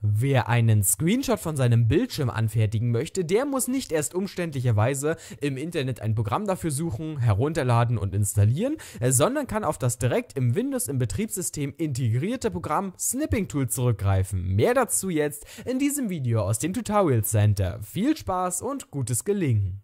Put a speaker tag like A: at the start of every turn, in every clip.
A: Wer einen Screenshot von seinem Bildschirm anfertigen möchte, der muss nicht erst umständlicherweise im Internet ein Programm dafür suchen, herunterladen und installieren, äh, sondern kann auf das direkt im Windows im Betriebssystem integrierte Programm Snipping Tool zurückgreifen. Mehr dazu jetzt in diesem Video aus dem Tutorial Center. Viel Spaß und gutes Gelingen!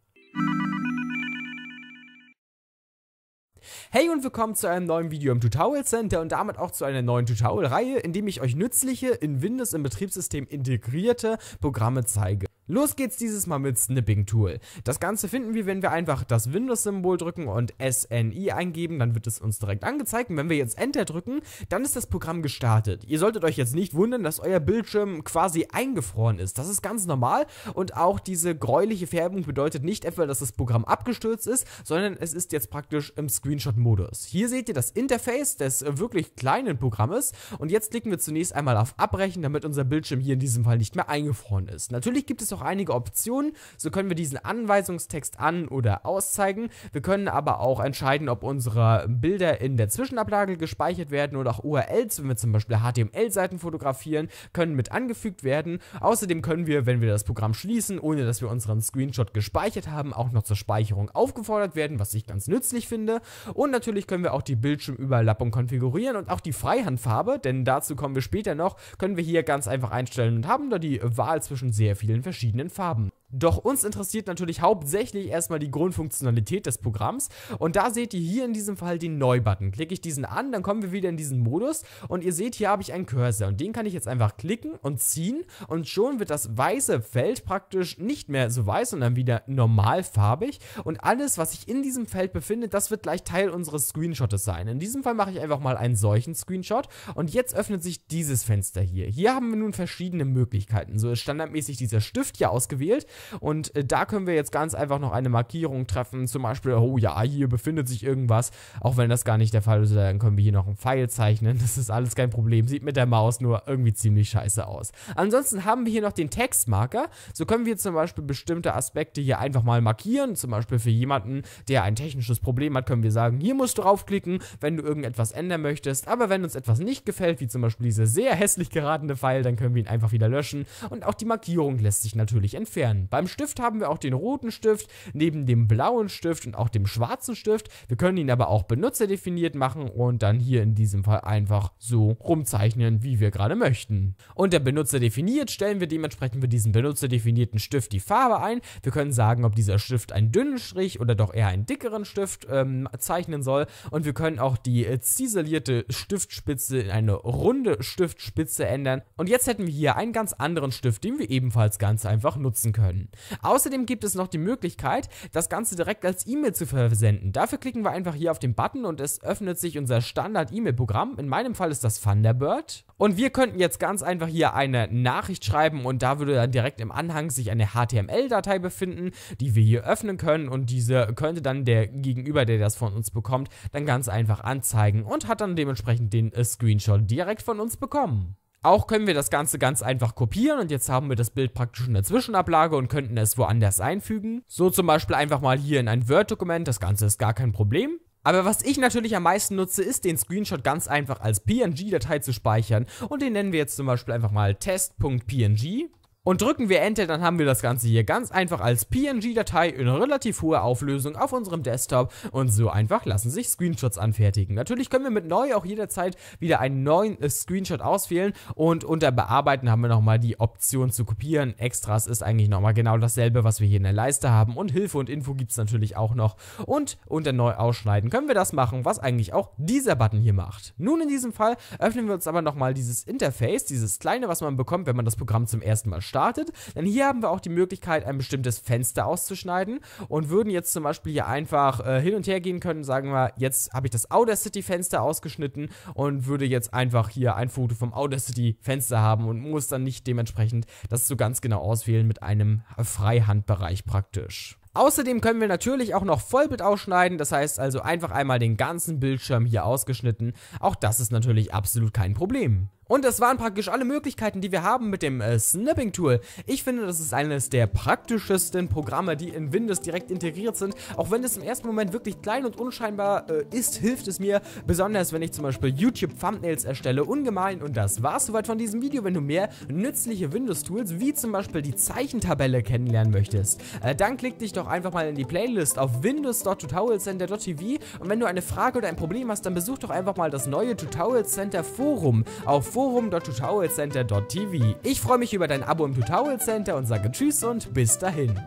A: Hey und willkommen zu einem neuen Video im Tutorial Center und damit auch zu einer neuen Tutorial-Reihe, in dem ich euch nützliche, in Windows im Betriebssystem integrierte Programme zeige. Los geht's dieses Mal mit Snipping Tool. Das Ganze finden wir, wenn wir einfach das Windows-Symbol drücken und SNI eingeben, dann wird es uns direkt angezeigt. Und wenn wir jetzt Enter drücken, dann ist das Programm gestartet. Ihr solltet euch jetzt nicht wundern, dass euer Bildschirm quasi eingefroren ist. Das ist ganz normal und auch diese gräuliche Färbung bedeutet nicht etwa, dass das Programm abgestürzt ist, sondern es ist jetzt praktisch im Screenshot-Modus. Hier seht ihr das Interface des wirklich kleinen Programmes und jetzt klicken wir zunächst einmal auf Abbrechen, damit unser Bildschirm hier in diesem Fall nicht mehr eingefroren ist. Natürlich gibt es noch einige Optionen. So können wir diesen Anweisungstext an- oder auszeigen. Wir können aber auch entscheiden, ob unsere Bilder in der Zwischenablage gespeichert werden oder auch URLs, wenn wir zum Beispiel HTML-Seiten fotografieren, können mit angefügt werden. Außerdem können wir, wenn wir das Programm schließen, ohne dass wir unseren Screenshot gespeichert haben, auch noch zur Speicherung aufgefordert werden, was ich ganz nützlich finde. Und natürlich können wir auch die Bildschirmüberlappung konfigurieren und auch die Freihandfarbe, denn dazu kommen wir später noch, können wir hier ganz einfach einstellen und haben da die Wahl zwischen sehr vielen verschiedenen verschiedenen Farben. Doch uns interessiert natürlich hauptsächlich erstmal die Grundfunktionalität des Programms. Und da seht ihr hier in diesem Fall den Neubutton. Klicke ich diesen an, dann kommen wir wieder in diesen Modus. Und ihr seht, hier habe ich einen Cursor. Und den kann ich jetzt einfach klicken und ziehen. Und schon wird das weiße Feld praktisch nicht mehr so weiß, sondern wieder normalfarbig. Und alles, was sich in diesem Feld befindet, das wird gleich Teil unseres Screenshots sein. In diesem Fall mache ich einfach mal einen solchen Screenshot. Und jetzt öffnet sich dieses Fenster hier. Hier haben wir nun verschiedene Möglichkeiten. So ist standardmäßig dieser Stift hier ausgewählt. Und äh, da können wir jetzt ganz einfach noch eine Markierung treffen. Zum Beispiel, oh ja, hier befindet sich irgendwas. Auch wenn das gar nicht der Fall ist, dann können wir hier noch einen Pfeil zeichnen. Das ist alles kein Problem. Sieht mit der Maus nur irgendwie ziemlich scheiße aus. Ansonsten haben wir hier noch den Textmarker. So können wir zum Beispiel bestimmte Aspekte hier einfach mal markieren. Zum Beispiel für jemanden, der ein technisches Problem hat, können wir sagen, hier musst du draufklicken, wenn du irgendetwas ändern möchtest. Aber wenn uns etwas nicht gefällt, wie zum Beispiel dieser sehr hässlich geratene Pfeil, dann können wir ihn einfach wieder löschen. Und auch die Markierung lässt sich natürlich entfernen. Beim Stift haben wir auch den roten Stift, neben dem blauen Stift und auch dem schwarzen Stift. Wir können ihn aber auch benutzerdefiniert machen und dann hier in diesem Fall einfach so rumzeichnen, wie wir gerade möchten. Unter Benutzer definiert stellen wir dementsprechend für diesen benutzerdefinierten Stift die Farbe ein. Wir können sagen, ob dieser Stift einen dünnen Strich oder doch eher einen dickeren Stift ähm, zeichnen soll. Und wir können auch die äh, ziselierte Stiftspitze in eine runde Stiftspitze ändern. Und jetzt hätten wir hier einen ganz anderen Stift, den wir ebenfalls ganz einfach nutzen können können. Außerdem gibt es noch die Möglichkeit, das Ganze direkt als E-Mail zu versenden. Dafür klicken wir einfach hier auf den Button und es öffnet sich unser Standard-E-Mail-Programm. In meinem Fall ist das Thunderbird. Und wir könnten jetzt ganz einfach hier eine Nachricht schreiben und da würde dann direkt im Anhang sich eine HTML-Datei befinden, die wir hier öffnen können und diese könnte dann der Gegenüber, der das von uns bekommt, dann ganz einfach anzeigen und hat dann dementsprechend den Screenshot direkt von uns bekommen. Auch können wir das Ganze ganz einfach kopieren und jetzt haben wir das Bild praktisch in der Zwischenablage und könnten es woanders einfügen. So zum Beispiel einfach mal hier in ein Word-Dokument, das Ganze ist gar kein Problem. Aber was ich natürlich am meisten nutze, ist den Screenshot ganz einfach als PNG-Datei zu speichern und den nennen wir jetzt zum Beispiel einfach mal test.png. Und drücken wir Enter, dann haben wir das Ganze hier ganz einfach als PNG-Datei in relativ hoher Auflösung auf unserem Desktop und so einfach lassen sich Screenshots anfertigen. Natürlich können wir mit neu auch jederzeit wieder einen neuen äh, Screenshot auswählen und unter Bearbeiten haben wir nochmal die Option zu kopieren. Extras ist eigentlich nochmal genau dasselbe, was wir hier in der Leiste haben und Hilfe und Info gibt es natürlich auch noch. Und unter neu ausschneiden können wir das machen, was eigentlich auch dieser Button hier macht. Nun in diesem Fall öffnen wir uns aber nochmal dieses Interface, dieses kleine, was man bekommt, wenn man das Programm zum ersten Mal startet startet. Denn hier haben wir auch die Möglichkeit, ein bestimmtes Fenster auszuschneiden und würden jetzt zum Beispiel hier einfach äh, hin und her gehen können. Sagen wir, jetzt habe ich das Audacity-Fenster ausgeschnitten und würde jetzt einfach hier ein Foto vom Audacity-Fenster haben und muss dann nicht dementsprechend das so ganz genau auswählen mit einem Freihandbereich praktisch. Außerdem können wir natürlich auch noch Vollbild ausschneiden, das heißt also einfach einmal den ganzen Bildschirm hier ausgeschnitten. Auch das ist natürlich absolut kein Problem. Und das waren praktisch alle Möglichkeiten, die wir haben mit dem äh, Snapping Tool. Ich finde, das ist eines der praktischesten Programme, die in Windows direkt integriert sind. Auch wenn es im ersten Moment wirklich klein und unscheinbar äh, ist, hilft es mir, besonders wenn ich zum Beispiel YouTube-Thumbnails erstelle, ungemein. Und das war's soweit von diesem Video. Wenn du mehr nützliche Windows-Tools, wie zum Beispiel die Zeichentabelle, kennenlernen möchtest, äh, dann klick dich doch doch einfach mal in die Playlist auf windows.tutorialcenter.tv und wenn du eine Frage oder ein Problem hast, dann besuch doch einfach mal das neue Tutorial Center Forum auf forum.tutorialcenter.tv. Ich freue mich über dein Abo im Tutorial Center und sage Tschüss und bis dahin.